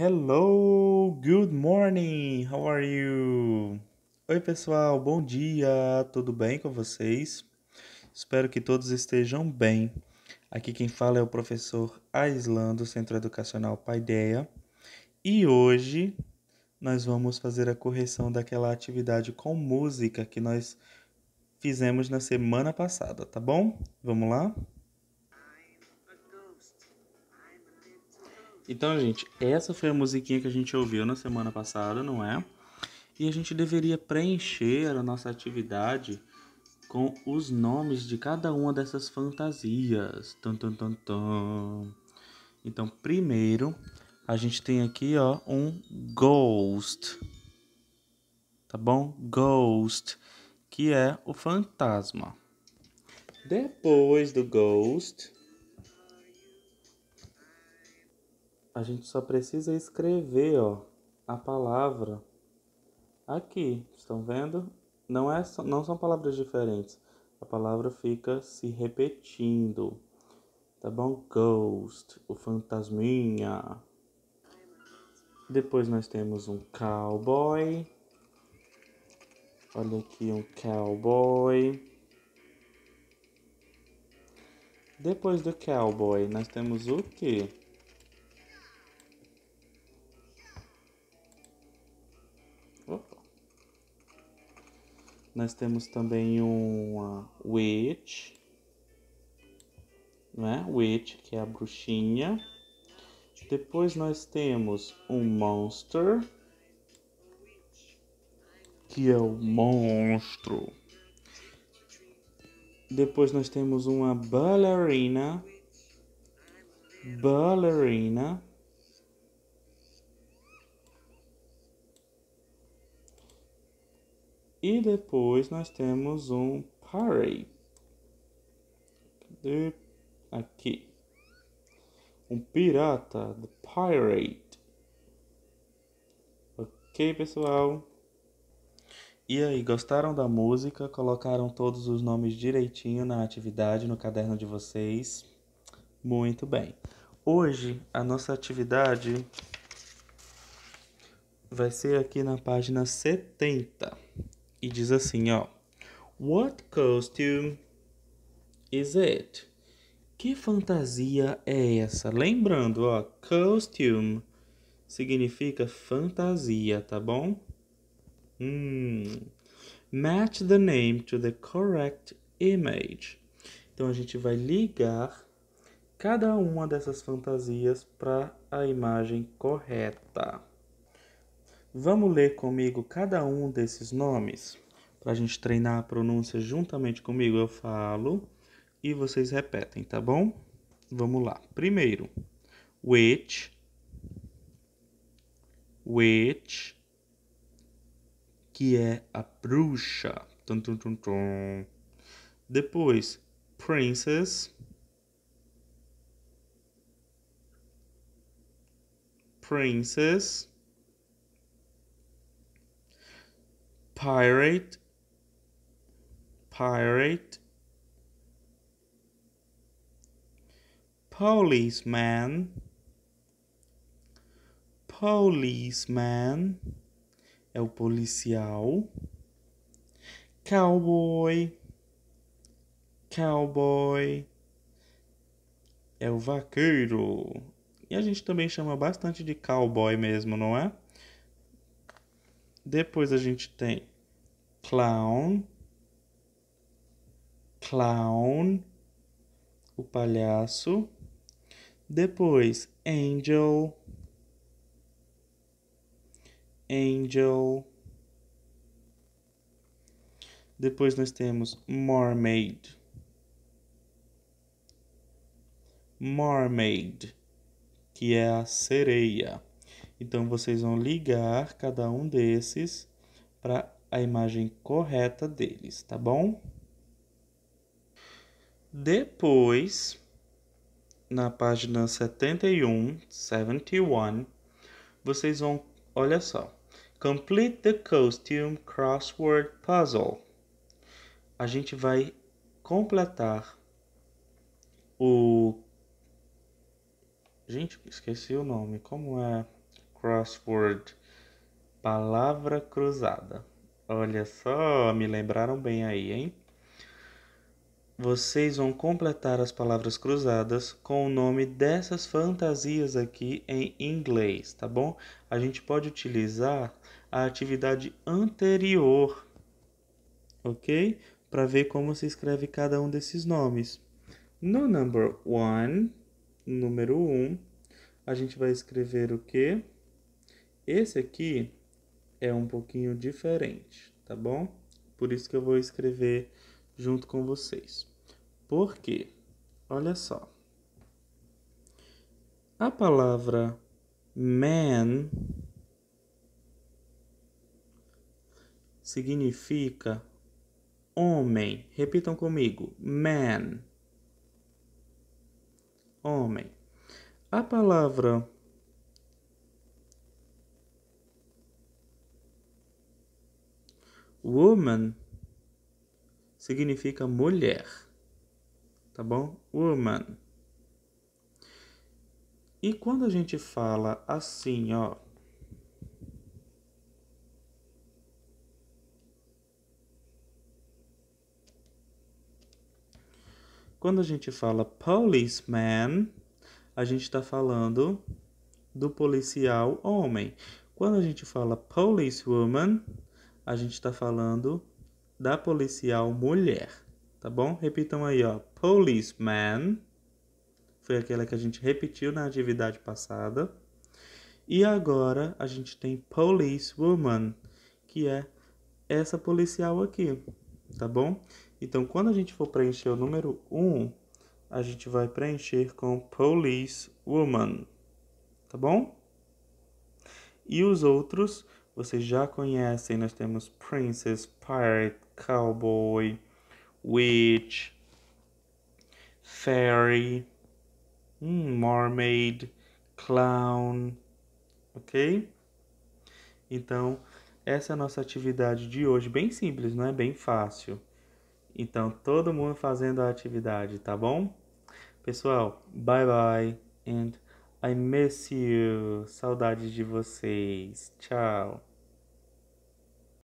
Hello, good morning, how are you? Oi, pessoal, bom dia, tudo bem com vocês? Espero que todos estejam bem. Aqui quem fala é o professor Aislan, do Centro Educacional Paideia, e hoje nós vamos fazer a correção daquela atividade com música que nós fizemos na semana passada, tá bom? Vamos lá? Então, gente, essa foi a musiquinha que a gente ouviu na semana passada, não é? E a gente deveria preencher a nossa atividade com os nomes de cada uma dessas fantasias. Tum, tum, tum, tum. Então, primeiro, a gente tem aqui, ó, um ghost. Tá bom? Ghost, que é o fantasma. Depois do ghost, A gente só precisa escrever, ó, a palavra aqui, estão vendo? Não, é, não são palavras diferentes. A palavra fica se repetindo. Tá bom? Ghost, o fantasminha. Depois nós temos um cowboy. Olha aqui um cowboy. Depois do cowboy, nós temos o quê? Nós temos também uma witch, né? Witch, que é a bruxinha. Depois nós temos um monster, que é o monstro. Depois nós temos uma ballerina ballerina E depois nós temos um parry. Cadê? Aqui. Um pirata. The pirate. Ok, pessoal? E aí, gostaram da música? Colocaram todos os nomes direitinho na atividade, no caderno de vocês? Muito bem. Hoje, a nossa atividade vai ser aqui na página 70. E diz assim, ó. What costume is it? Que fantasia é essa? Lembrando, ó, costume significa fantasia, tá bom? Hum. Match the name to the correct image. Então a gente vai ligar cada uma dessas fantasias para a imagem correta. Vamos ler comigo cada um desses nomes para a gente treinar a pronúncia juntamente comigo. Eu falo e vocês repetem, tá bom? Vamos lá. Primeiro, which, which, que é a bruxa. Tum, tum, tum, tum. Depois, princess, princess pirate, pirate, policeman, policeman, é o policial, cowboy, cowboy, é o vaqueiro. E a gente também chama bastante de cowboy mesmo, não é? Depois a gente tem clown, clown, o palhaço. Depois angel, angel. Depois nós temos mermaid, mermaid, que é a sereia. Então vocês vão ligar cada um desses para a imagem correta deles, tá bom? Depois, na página 71, 71, vocês vão, olha só, complete the costume crossword puzzle. A gente vai completar o Gente, esqueci o nome. Como é crossword, palavra cruzada. Olha só, me lembraram bem aí, hein? Vocês vão completar as palavras cruzadas com o nome dessas fantasias aqui em inglês, tá bom? A gente pode utilizar a atividade anterior, ok? Para ver como se escreve cada um desses nomes. No number one, número 1, um, a gente vai escrever o quê? Esse aqui é um pouquinho diferente, tá bom? Por isso que eu vou escrever junto com vocês. Por quê? Olha só. A palavra man significa homem. Repitam comigo: man. Homem. A palavra Woman significa mulher, tá bom? Woman. E quando a gente fala assim, ó. Quando a gente fala policeman, a gente está falando do policial homem. Quando a gente fala policewoman, a gente está falando da policial mulher, tá bom? Repitam aí, ó. Policeman foi aquela que a gente repetiu na atividade passada. E agora a gente tem policewoman, que é essa policial aqui, tá bom? Então, quando a gente for preencher o número 1, a gente vai preencher com policewoman, tá bom? E os outros vocês já conhecem. Nós temos Princess, Pirate, Cowboy, Witch, Fairy, hum, Mermaid, Clown, ok? Então, essa é a nossa atividade de hoje, bem simples, não é bem fácil. Então, todo mundo fazendo a atividade, tá bom? Pessoal, bye bye and I miss you. Saudades de vocês. Tchau.